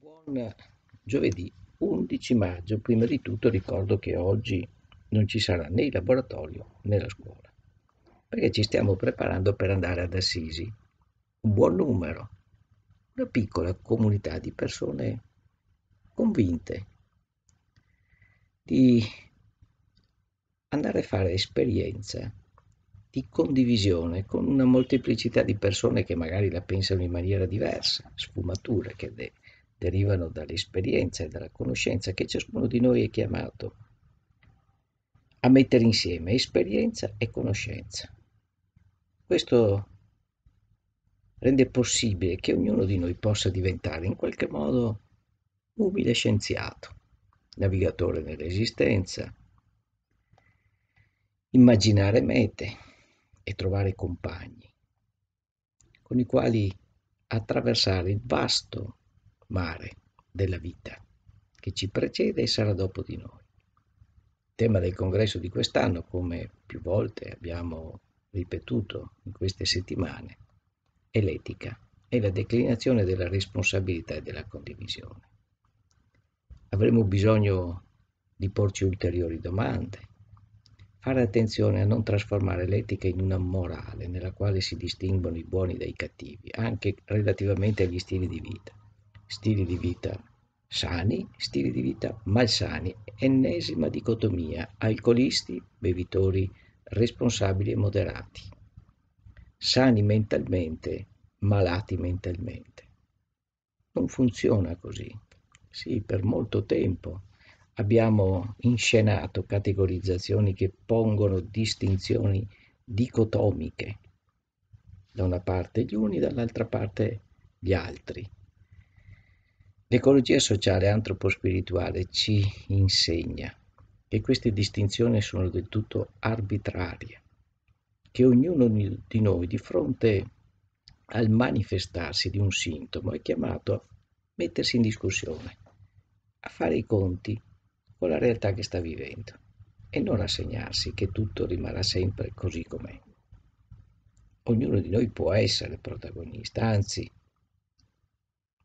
Buon giovedì 11 maggio. Prima di tutto ricordo che oggi non ci sarà né il laboratorio né la scuola, perché ci stiamo preparando per andare ad Assisi. Un buon numero, una piccola comunità di persone convinte di andare a fare esperienza di condivisione con una molteplicità di persone che magari la pensano in maniera diversa, sfumature che, de- derivano dall'esperienza e dalla conoscenza che ciascuno di noi è chiamato a mettere insieme esperienza e conoscenza. Questo rende possibile che ognuno di noi possa diventare in qualche modo umile scienziato, navigatore nell'esistenza, immaginare mete e trovare compagni con i quali attraversare il vasto mare della vita che ci precede e sarà dopo di noi. Il tema del congresso di quest'anno, come più volte abbiamo ripetuto in queste settimane, è l'etica e la declinazione della responsabilità e della condivisione. Avremo bisogno di porci ulteriori domande, fare attenzione a non trasformare l'etica in una morale nella quale si distinguono i buoni dai cattivi, anche relativamente agli stili di vita stili di vita sani, stili di vita malsani, ennesima dicotomia, alcolisti, bevitori responsabili e moderati, sani mentalmente, malati mentalmente. Non funziona così. Sì, per molto tempo abbiamo inscenato categorizzazioni che pongono distinzioni dicotomiche, da una parte gli uni, dall'altra parte gli altri L'ecologia sociale antropospirituale ci insegna che queste distinzioni sono del tutto arbitrarie, che ognuno di noi di fronte al manifestarsi di un sintomo è chiamato a mettersi in discussione, a fare i conti con la realtà che sta vivendo e non rassegnarsi che tutto rimarrà sempre così com'è. Ognuno di noi può essere protagonista, anzi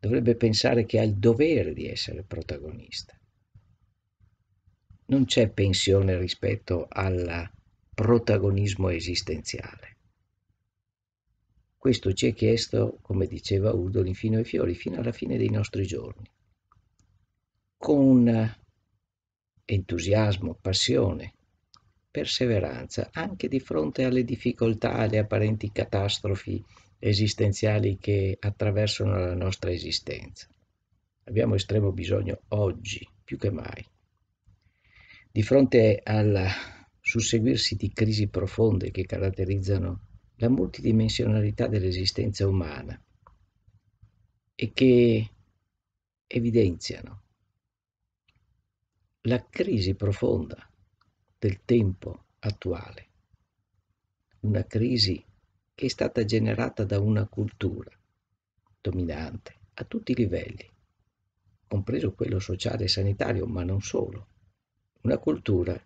dovrebbe pensare che ha il dovere di essere protagonista. Non c'è pensione rispetto al protagonismo esistenziale. Questo ci è chiesto, come diceva Udolin, fino ai fiori, fino alla fine dei nostri giorni, con entusiasmo, passione, perseveranza, anche di fronte alle difficoltà, alle apparenti catastrofi esistenziali che attraversano la nostra esistenza. Abbiamo estremo bisogno oggi, più che mai. Di fronte al susseguirsi di crisi profonde che caratterizzano la multidimensionalità dell'esistenza umana e che evidenziano la crisi profonda del tempo attuale, una crisi che è stata generata da una cultura dominante a tutti i livelli, compreso quello sociale e sanitario, ma non solo. Una cultura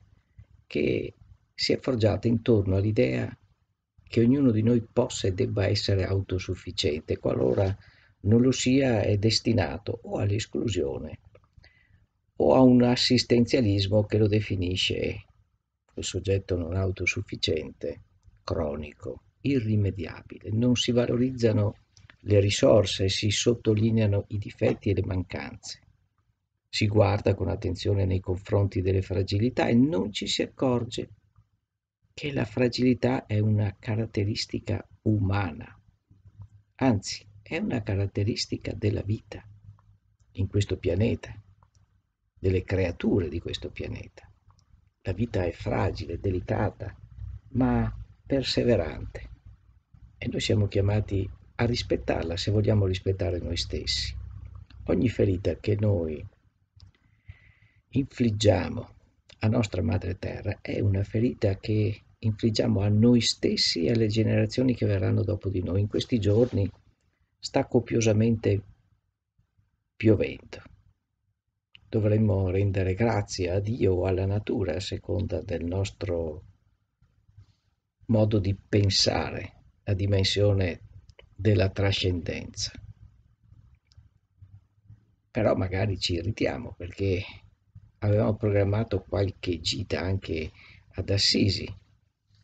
che si è forgiata intorno all'idea che ognuno di noi possa e debba essere autosufficiente, qualora non lo sia è destinato o all'esclusione o a un assistenzialismo che lo definisce il soggetto non autosufficiente, cronico irrimediabile, non si valorizzano le risorse, si sottolineano i difetti e le mancanze, si guarda con attenzione nei confronti delle fragilità e non ci si accorge che la fragilità è una caratteristica umana, anzi è una caratteristica della vita in questo pianeta, delle creature di questo pianeta. La vita è fragile, delicata, ma perseverante e noi siamo chiamati a rispettarla se vogliamo rispettare noi stessi. Ogni ferita che noi infliggiamo a nostra madre terra è una ferita che infliggiamo a noi stessi e alle generazioni che verranno dopo di noi. In questi giorni sta copiosamente piovendo. Dovremmo rendere grazie a Dio o alla natura a seconda del nostro modo di pensare la dimensione della trascendenza. Però magari ci irritiamo perché avevamo programmato qualche gita anche ad Assisi.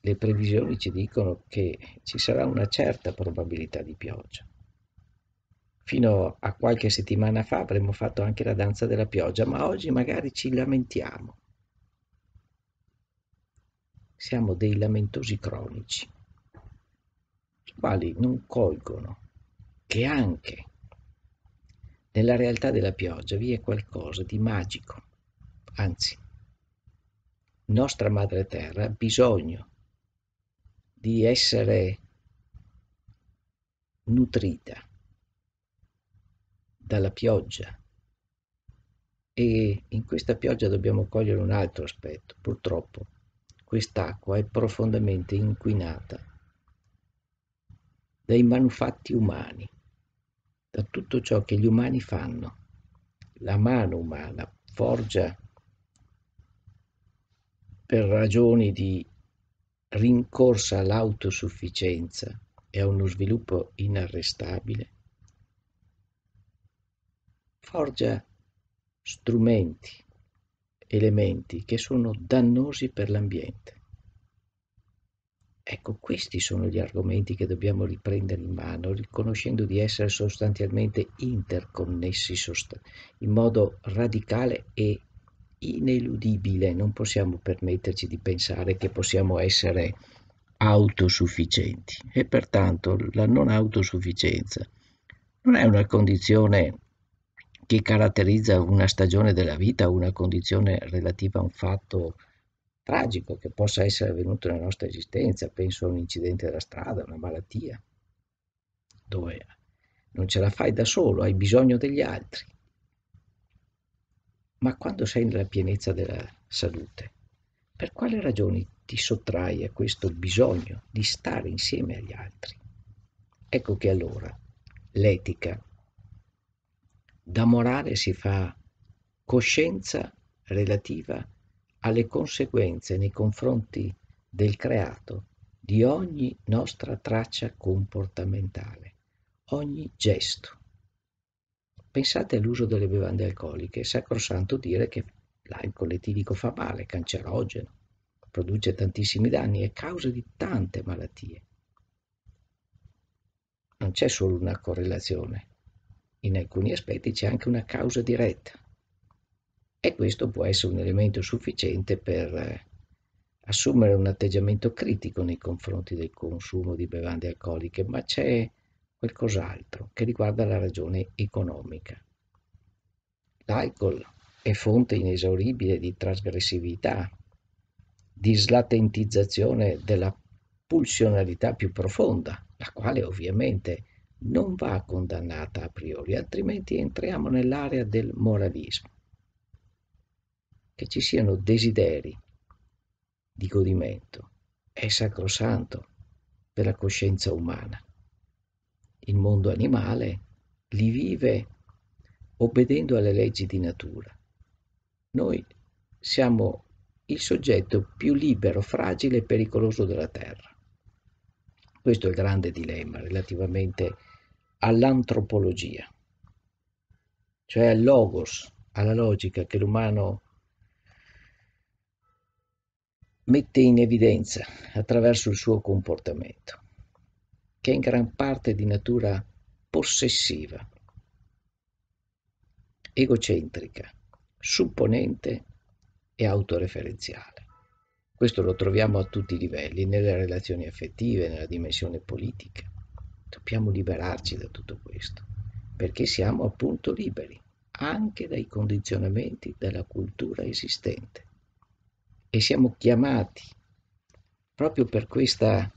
Le previsioni ci dicono che ci sarà una certa probabilità di pioggia. Fino a qualche settimana fa avremmo fatto anche la danza della pioggia, ma oggi magari ci lamentiamo siamo dei lamentosi cronici, i quali non colgono che anche nella realtà della pioggia vi è qualcosa di magico, anzi, nostra madre terra ha bisogno di essere nutrita dalla pioggia e in questa pioggia dobbiamo cogliere un altro aspetto, purtroppo quest'acqua è profondamente inquinata dai manufatti umani, da tutto ciò che gli umani fanno. La mano umana forgia per ragioni di rincorsa all'autosufficienza e a uno sviluppo inarrestabile, forgia strumenti elementi che sono dannosi per l'ambiente. Ecco, questi sono gli argomenti che dobbiamo riprendere in mano, riconoscendo di essere sostanzialmente interconnessi sost- in modo radicale e ineludibile. Non possiamo permetterci di pensare che possiamo essere autosufficienti e pertanto la non autosufficienza non è una condizione che caratterizza una stagione della vita, una condizione relativa a un fatto tragico che possa essere avvenuto nella nostra esistenza, penso a un incidente della strada, una malattia, dove non ce la fai da solo, hai bisogno degli altri. Ma quando sei nella pienezza della salute, per quale ragioni ti sottrai a questo bisogno di stare insieme agli altri? Ecco che allora l'etica da morale si fa coscienza relativa alle conseguenze nei confronti del creato di ogni nostra traccia comportamentale, ogni gesto. Pensate all'uso delle bevande alcoliche, è sacrosanto dire che l'alcol etilico fa male, è cancerogeno, produce tantissimi danni, è causa di tante malattie. Non c'è solo una correlazione in alcuni aspetti c'è anche una causa diretta e questo può essere un elemento sufficiente per eh, assumere un atteggiamento critico nei confronti del consumo di bevande alcoliche, ma c'è qualcos'altro che riguarda la ragione economica. L'alcol è fonte inesauribile di trasgressività, di slatentizzazione della pulsionalità più profonda, la quale ovviamente è non va condannata a priori, altrimenti entriamo nell'area del moralismo. Che ci siano desideri di godimento è sacrosanto per la coscienza umana. Il mondo animale li vive obbedendo alle leggi di natura. Noi siamo il soggetto più libero, fragile e pericoloso della Terra. Questo è il grande dilemma relativamente all'antropologia, cioè al logos, alla logica che l'umano mette in evidenza attraverso il suo comportamento, che è in gran parte di natura possessiva, egocentrica, supponente e autoreferenziale. Questo lo troviamo a tutti i livelli, nelle relazioni affettive, nella dimensione politica, Dobbiamo liberarci da tutto questo, perché siamo appunto liberi anche dai condizionamenti della cultura esistente. E siamo chiamati, proprio per questa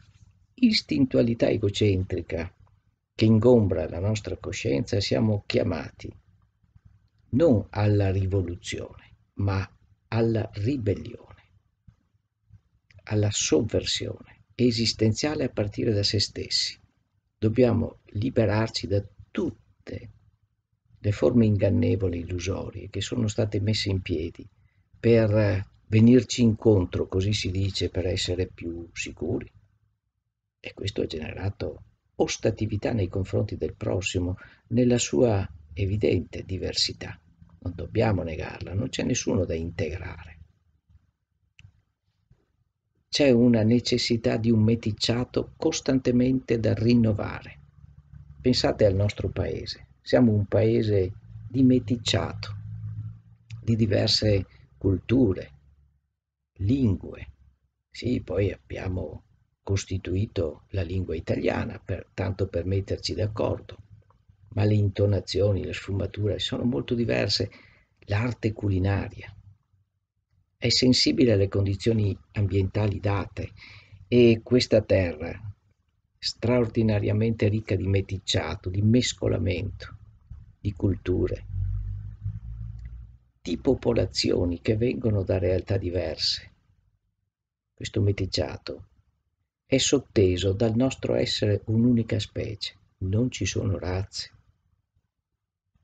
istintualità egocentrica che ingombra la nostra coscienza, siamo chiamati non alla rivoluzione, ma alla ribellione, alla sovversione esistenziale a partire da se stessi dobbiamo liberarci da tutte le forme ingannevoli e illusorie che sono state messe in piedi per eh, venirci incontro, così si dice, per essere più sicuri. E questo ha generato ostatività nei confronti del prossimo nella sua evidente diversità. Non dobbiamo negarla, non c'è nessuno da integrare c'è una necessità di un meticciato costantemente da rinnovare. Pensate al nostro paese, siamo un paese di meticciato, di diverse culture, lingue. Sì, poi abbiamo costituito la lingua italiana, per, tanto per metterci d'accordo, ma le intonazioni, le sfumature sono molto diverse, l'arte culinaria, è sensibile alle condizioni ambientali date e questa terra, straordinariamente ricca di meticciato, di mescolamento, di culture, di popolazioni che vengono da realtà diverse. Questo meticciato è sotteso dal nostro essere un'unica specie, non ci sono razze.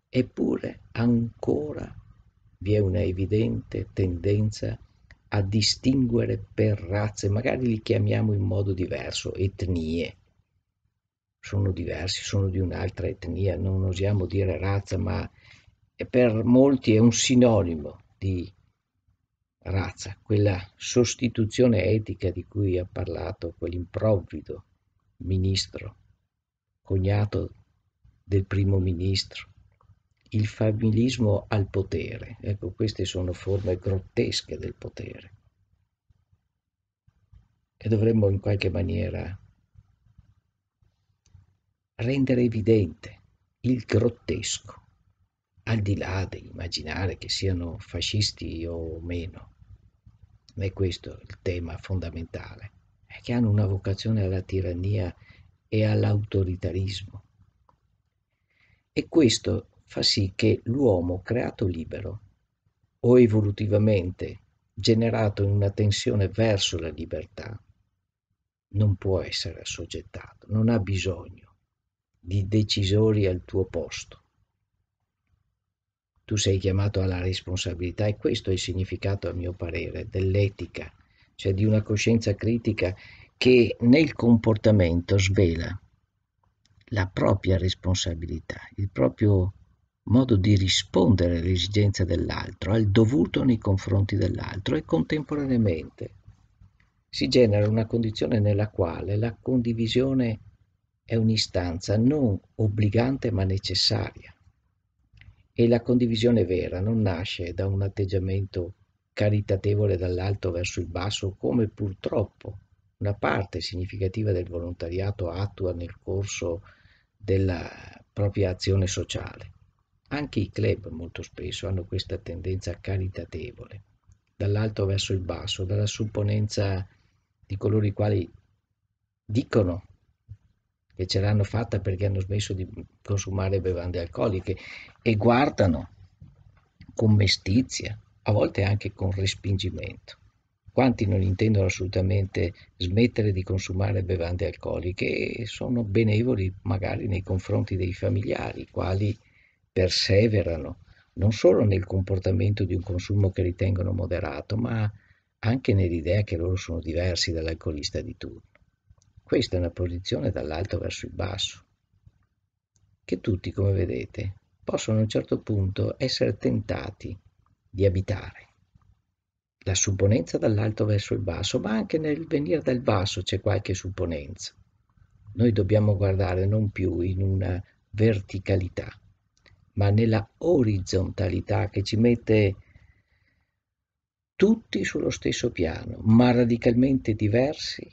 Eppure ancora vi è una evidente tendenza a distinguere per razze, magari li chiamiamo in modo diverso, etnie. Sono diversi, sono di un'altra etnia, non osiamo dire razza, ma per molti è un sinonimo di razza, quella sostituzione etica di cui ha parlato quell'improvvido ministro, cognato del primo ministro, il familismo al potere. Ecco, queste sono forme grottesche del potere che dovremmo in qualche maniera rendere evidente il grottesco, al di là di immaginare che siano fascisti o meno. Ma è questo il tema fondamentale, è che hanno una vocazione alla tirannia e all'autoritarismo. E questo fa sì che l'uomo creato libero o evolutivamente generato in una tensione verso la libertà non può essere assoggettato, non ha bisogno di decisori al tuo posto. Tu sei chiamato alla responsabilità e questo è il significato, a mio parere, dell'etica, cioè di una coscienza critica che nel comportamento svela la propria responsabilità, il proprio modo di rispondere alle esigenze dell'altro, al dovuto nei confronti dell'altro e contemporaneamente si genera una condizione nella quale la condivisione è un'istanza non obbligante ma necessaria e la condivisione vera non nasce da un atteggiamento caritatevole dall'alto verso il basso come purtroppo una parte significativa del volontariato attua nel corso della propria azione sociale. Anche i club molto spesso hanno questa tendenza caritatevole, dall'alto verso il basso, dalla supponenza di coloro i quali dicono che ce l'hanno fatta perché hanno smesso di consumare bevande alcoliche e guardano con mestizia, a volte anche con respingimento. Quanti non intendono assolutamente smettere di consumare bevande alcoliche e sono benevoli magari nei confronti dei familiari, i quali perseverano non solo nel comportamento di un consumo che ritengono moderato, ma anche nell'idea che loro sono diversi dall'alcolista di turno. Questa è una posizione dall'alto verso il basso, che tutti, come vedete, possono a un certo punto essere tentati di abitare. La supponenza dall'alto verso il basso, ma anche nel venire dal basso c'è qualche supponenza. Noi dobbiamo guardare non più in una verticalità, ma nella orizzontalità che ci mette tutti sullo stesso piano, ma radicalmente diversi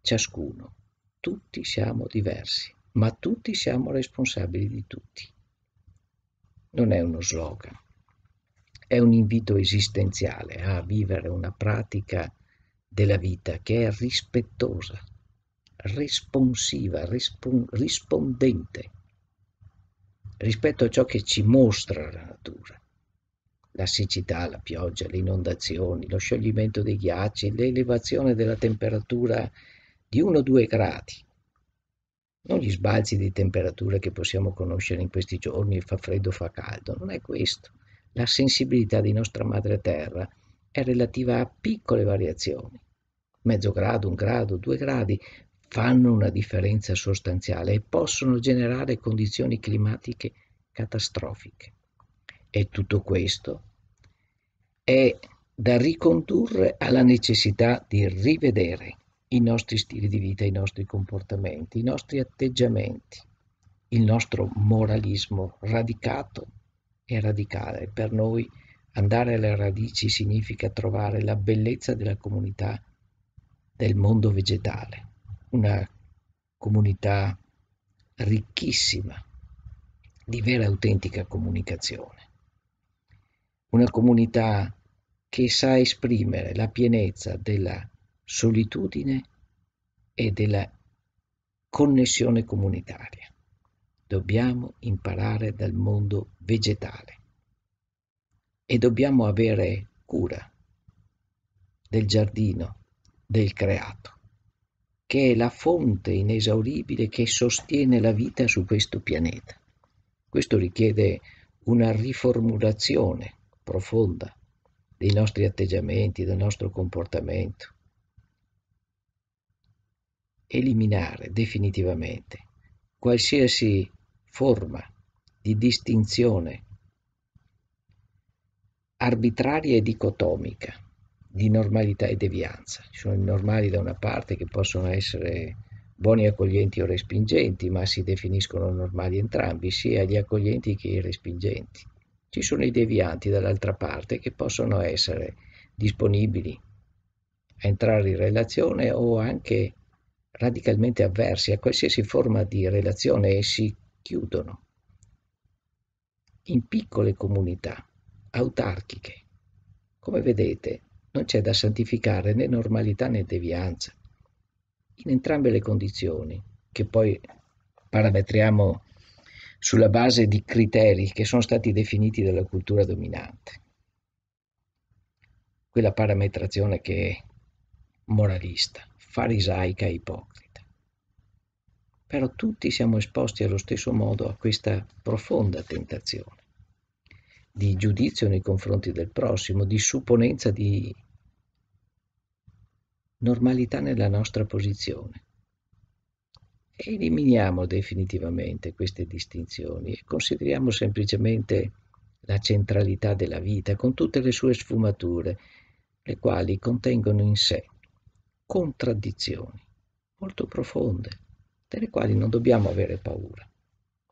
ciascuno. Tutti siamo diversi, ma tutti siamo responsabili di tutti. Non è uno slogan, è un invito esistenziale a vivere una pratica della vita che è rispettosa, responsiva, rispondente rispetto a ciò che ci mostra la natura. La siccità, la pioggia, le inondazioni, lo scioglimento dei ghiacci, l'elevazione della temperatura di 1-2 o gradi, non gli sbalzi di temperatura che possiamo conoscere in questi giorni, fa freddo, fa caldo, non è questo. La sensibilità di nostra madre terra è relativa a piccole variazioni, mezzo grado, un grado, due gradi, fanno una differenza sostanziale e possono generare condizioni climatiche catastrofiche. E tutto questo è da ricondurre alla necessità di rivedere i nostri stili di vita, i nostri comportamenti, i nostri atteggiamenti, il nostro moralismo radicato e radicale. Per noi andare alle radici significa trovare la bellezza della comunità del mondo vegetale una comunità ricchissima di vera e autentica comunicazione, una comunità che sa esprimere la pienezza della solitudine e della connessione comunitaria. Dobbiamo imparare dal mondo vegetale e dobbiamo avere cura del giardino, del creato che è la fonte inesauribile che sostiene la vita su questo pianeta. Questo richiede una riformulazione profonda dei nostri atteggiamenti, del nostro comportamento. Eliminare definitivamente qualsiasi forma di distinzione arbitraria e dicotomica di normalità e devianza. Ci sono i normali da una parte che possono essere buoni accoglienti o respingenti, ma si definiscono normali entrambi, sia gli accoglienti che i respingenti. Ci sono i devianti dall'altra parte che possono essere disponibili a entrare in relazione o anche radicalmente avversi a qualsiasi forma di relazione e si chiudono in piccole comunità autarchiche. Come vedete, non c'è da santificare né normalità né devianza. In entrambe le condizioni, che poi parametriamo sulla base di criteri che sono stati definiti dalla cultura dominante, quella parametrazione che è moralista, farisaica e ipocrita. Però tutti siamo esposti allo stesso modo a questa profonda tentazione di giudizio nei confronti del prossimo, di supponenza di normalità nella nostra posizione. Eliminiamo definitivamente queste distinzioni e consideriamo semplicemente la centralità della vita con tutte le sue sfumature, le quali contengono in sé contraddizioni molto profonde, delle quali non dobbiamo avere paura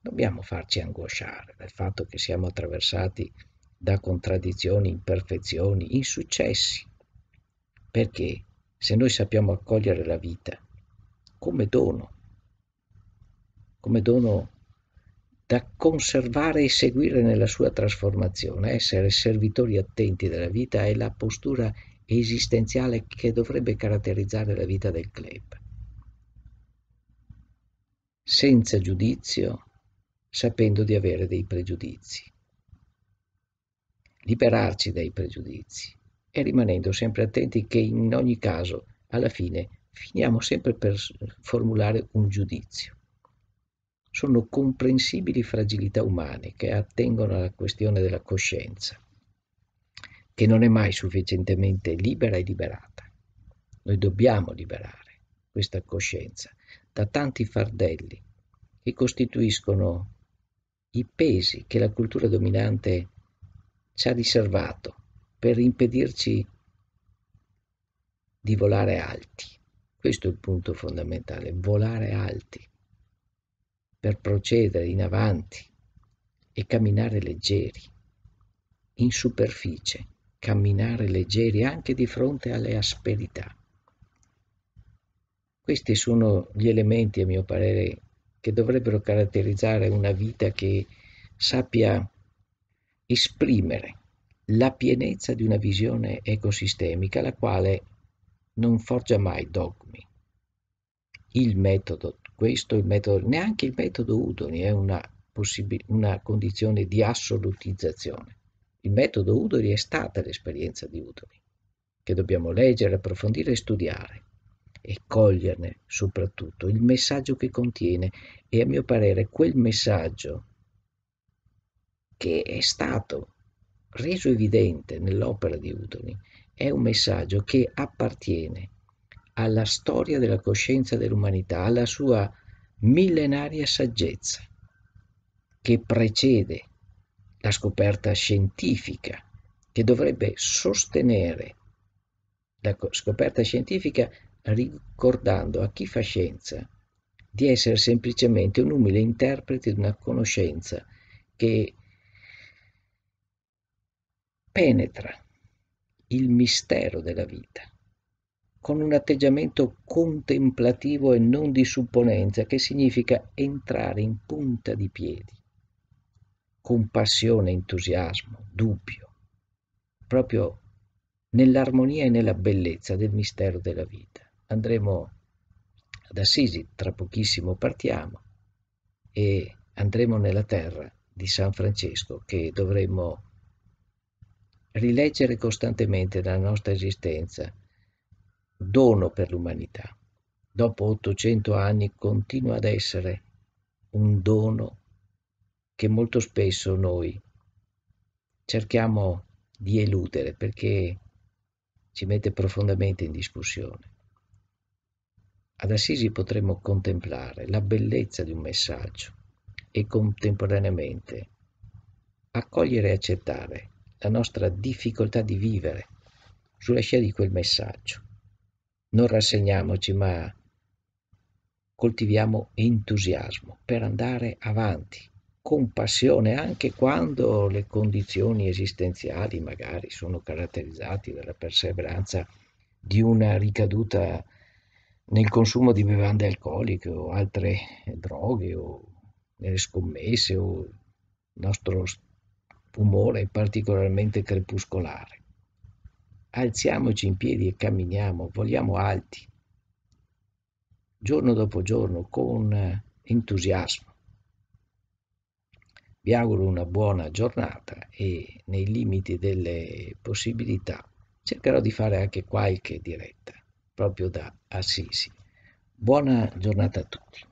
dobbiamo farci angosciare dal fatto che siamo attraversati da contraddizioni, imperfezioni, insuccessi. Perché se noi sappiamo accogliere la vita come dono, come dono da conservare e seguire nella sua trasformazione, essere servitori attenti della vita è la postura esistenziale che dovrebbe caratterizzare la vita del club. Senza giudizio, sapendo di avere dei pregiudizi. Liberarci dai pregiudizi e rimanendo sempre attenti che in ogni caso, alla fine, finiamo sempre per formulare un giudizio. Sono comprensibili fragilità umane che attengono alla questione della coscienza, che non è mai sufficientemente libera e liberata. Noi dobbiamo liberare questa coscienza da tanti fardelli che costituiscono i pesi che la cultura dominante ci ha riservato per impedirci di volare alti. Questo è il punto fondamentale, volare alti per procedere in avanti e camminare leggeri, in superficie, camminare leggeri anche di fronte alle asperità. Questi sono gli elementi, a mio parere, che dovrebbero caratterizzare una vita che sappia esprimere la pienezza di una visione ecosistemica, la quale non forgia mai dogmi. Il metodo, questo il metodo, neanche il metodo Udoni è una, una condizione di assolutizzazione. Il metodo Udoni è stata l'esperienza di Udoni, che dobbiamo leggere, approfondire e studiare e coglierne soprattutto il messaggio che contiene e a mio parere quel messaggio che è stato reso evidente nell'opera di Udoni è un messaggio che appartiene alla storia della coscienza dell'umanità, alla sua millenaria saggezza che precede la scoperta scientifica, che dovrebbe sostenere la scoperta scientifica ricordando a chi fa scienza di essere semplicemente un umile interprete di una conoscenza che penetra il mistero della vita con un atteggiamento contemplativo e non di supponenza, che significa entrare in punta di piedi, con passione, entusiasmo, dubbio, proprio nell'armonia e nella bellezza del mistero della vita andremo ad Assisi, tra pochissimo partiamo e andremo nella terra di San Francesco che dovremo rileggere costantemente nella nostra esistenza, dono per l'umanità. Dopo 800 anni continua ad essere un dono che molto spesso noi cerchiamo di eludere perché ci mette profondamente in discussione. Ad Assisi potremmo contemplare la bellezza di un messaggio e contemporaneamente accogliere e accettare la nostra difficoltà di vivere sulla scia di quel messaggio. Non rassegniamoci, ma coltiviamo entusiasmo per andare avanti con passione anche quando le condizioni esistenziali magari sono caratterizzate dalla perseveranza di una ricaduta nel consumo di bevande alcoliche o altre droghe o nelle scommesse o il nostro umore particolarmente crepuscolare. Alziamoci in piedi e camminiamo, vogliamo alti, giorno dopo giorno, con entusiasmo. Vi auguro una buona giornata e nei limiti delle possibilità cercherò di fare anche qualche diretta proprio da Assisi. Buona giornata a tutti.